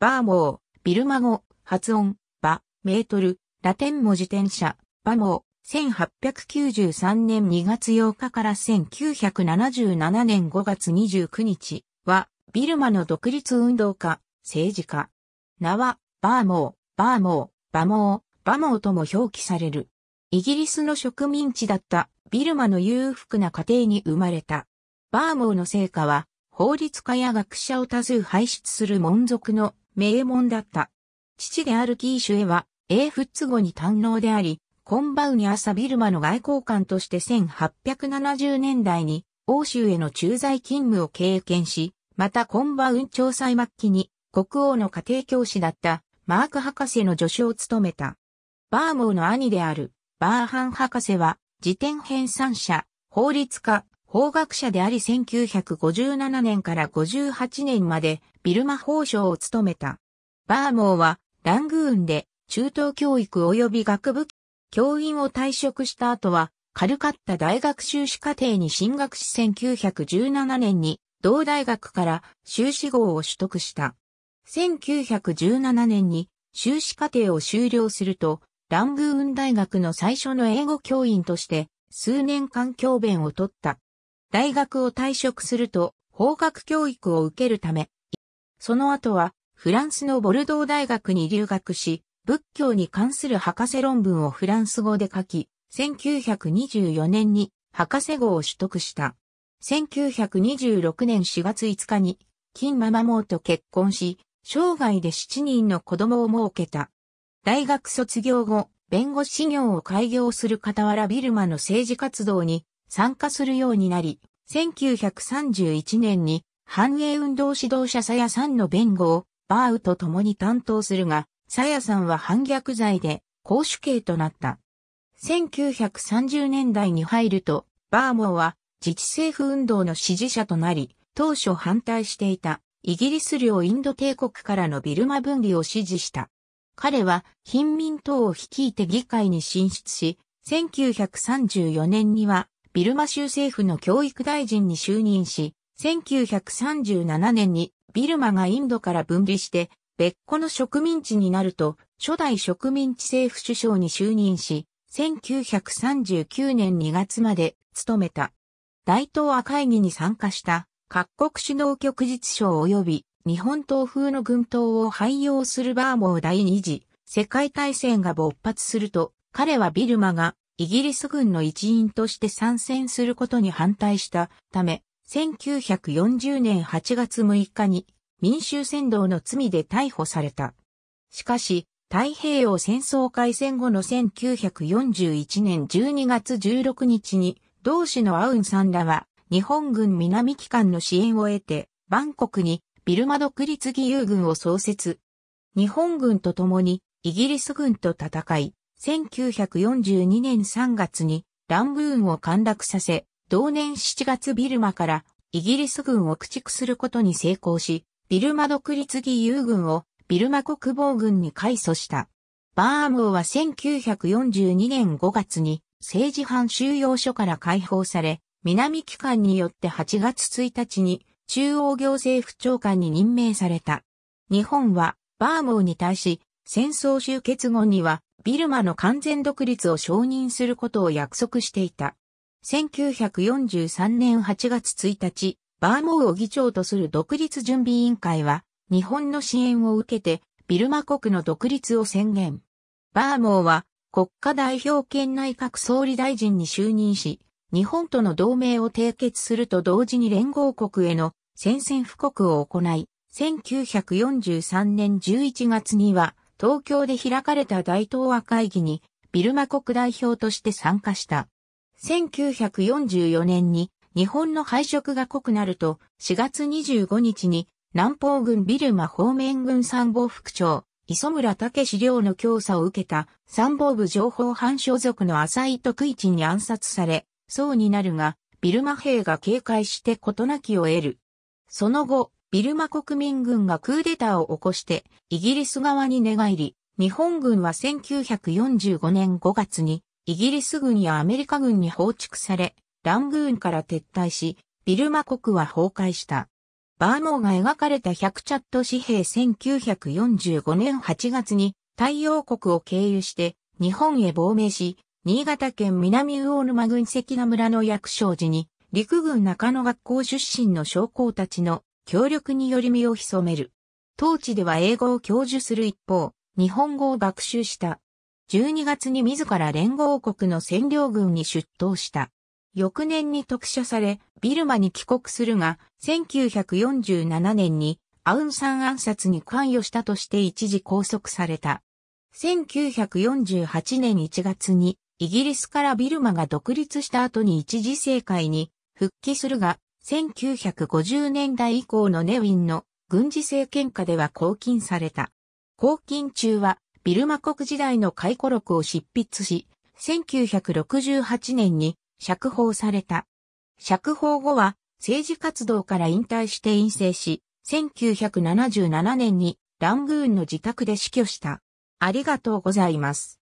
バーモー、ビルマ語、発音、バ、メートル、ラテン文字転写、バモー、1893年2月8日から1977年5月29日は、ビルマの独立運動家、政治家。名は、バーモー、バーモー、バモー、バモーとも表記される。イギリスの植民地だったビルマの裕福な家庭に生まれた。バーモーの成果は、法律家や学者を多数輩出する門族の名門だった。父であるキーシュエは、英仏語に堪能であり、コンバウニアサビルマの外交官として1870年代に欧州への駐在勤務を経験し、またコンバウン調査末期に国王の家庭教師だったマーク博士の助手を務めた。バーモーの兄であるバーハン博士は辞典編纂者、法律家、法学者であり1957年から58年までビルマ法相を務めた。バーモーはラングーンで中等教育及び学部教員を退職した後はカルカッタ大学修士課程に進学し1917年に同大学から修士号を取得した。1917年に修士課程を修了すると、ラングーン大学の最初の英語教員として数年間教鞭を取った。大学を退職すると法学教育を受けるため、その後はフランスのボルドー大学に留学し、仏教に関する博士論文をフランス語で書き、1924年に博士号を取得した。1926年4月5日に、金ママモーと結婚し、生涯で7人の子供を設けた。大学卒業後、弁護士業を開業する傍らビルマの政治活動に参加するようになり、1931年に反映運動指導者サヤさんの弁護をバーウと共に担当するが、サヤさんは反逆罪で公主刑となった。1930年代に入ると、バーモーは自治政府運動の支持者となり、当初反対していたイギリス領インド帝国からのビルマ分離を支持した。彼は貧民党を率いて議会に進出し、1934年にはビルマ州政府の教育大臣に就任し、1937年にビルマがインドから分離して別個の植民地になると初代植民地政府首相に就任し、1939年2月まで務めた。大東亜会議に参加した各国首脳局実省及び日本東風の軍刀を廃用するバーモー第二次世界大戦が勃発すると彼はビルマがイギリス軍の一員として参戦することに反対したため、1940年8月6日に民衆扇動の罪で逮捕された。しかし、太平洋戦争開戦後の1941年12月16日に、同志のアウンさんらは、日本軍南機関の支援を得て、バンコクにビルマ独立義勇軍を創設。日本軍と共にイギリス軍と戦い、1942年3月にラングーンを陥落させ、同年7月ビルマからイギリス軍を駆逐することに成功し、ビルマ独立義勇軍をビルマ国防軍に改組した。バームーは1942年5月に政治犯収容所から解放され、南機関によって8月1日に中央行政府長官に任命された。日本はバームーに対し戦争終結後にはビルマの完全独立を承認することを約束していた。1943年8月1日、バーモーを議長とする独立準備委員会は、日本の支援を受けて、ビルマ国の独立を宣言。バーモーは、国家代表権内閣総理大臣に就任し、日本との同盟を締結すると同時に連合国への宣戦布告を行い、1943年11月には、東京で開かれた大東亜会議にビルマ国代表として参加した。1944年に日本の配色が濃くなると4月25日に南方軍ビルマ方面軍参謀副長磯村武史亮の教査を受けた参謀部情報班所属の浅井徳一に暗殺され、そうになるが、ビルマ兵が警戒して事なきを得る。その後、ビルマ国民軍がクーデターを起こして、イギリス側に寝返り、日本軍は1945年5月に、イギリス軍やアメリカ軍に放逐され、ラングーンから撤退し、ビルマ国は崩壊した。バーモーが描かれた100チャット紙幣1945年8月に太陽国を経由して日本へ亡命し、新潟県南魚沼郡関名村の薬生寺に陸軍中野学校出身の将校たちの協力により身を潜める。当地では英語を教授する一方、日本語を学習した。12月に自ら連合国の占領軍に出頭した。翌年に特赦され、ビルマに帰国するが、1947年にアウンサン暗殺に関与したとして一時拘束された。1948年1月にイギリスからビルマが独立した後に一時政界に復帰するが、1950年代以降のネウィンの軍事政権下では抗禁された。抗禁中はビルマ国時代の回顧録を執筆し、1968年に釈放された。釈放後は政治活動から引退して陰性し、1977年にラングーンの自宅で死去した。ありがとうございます。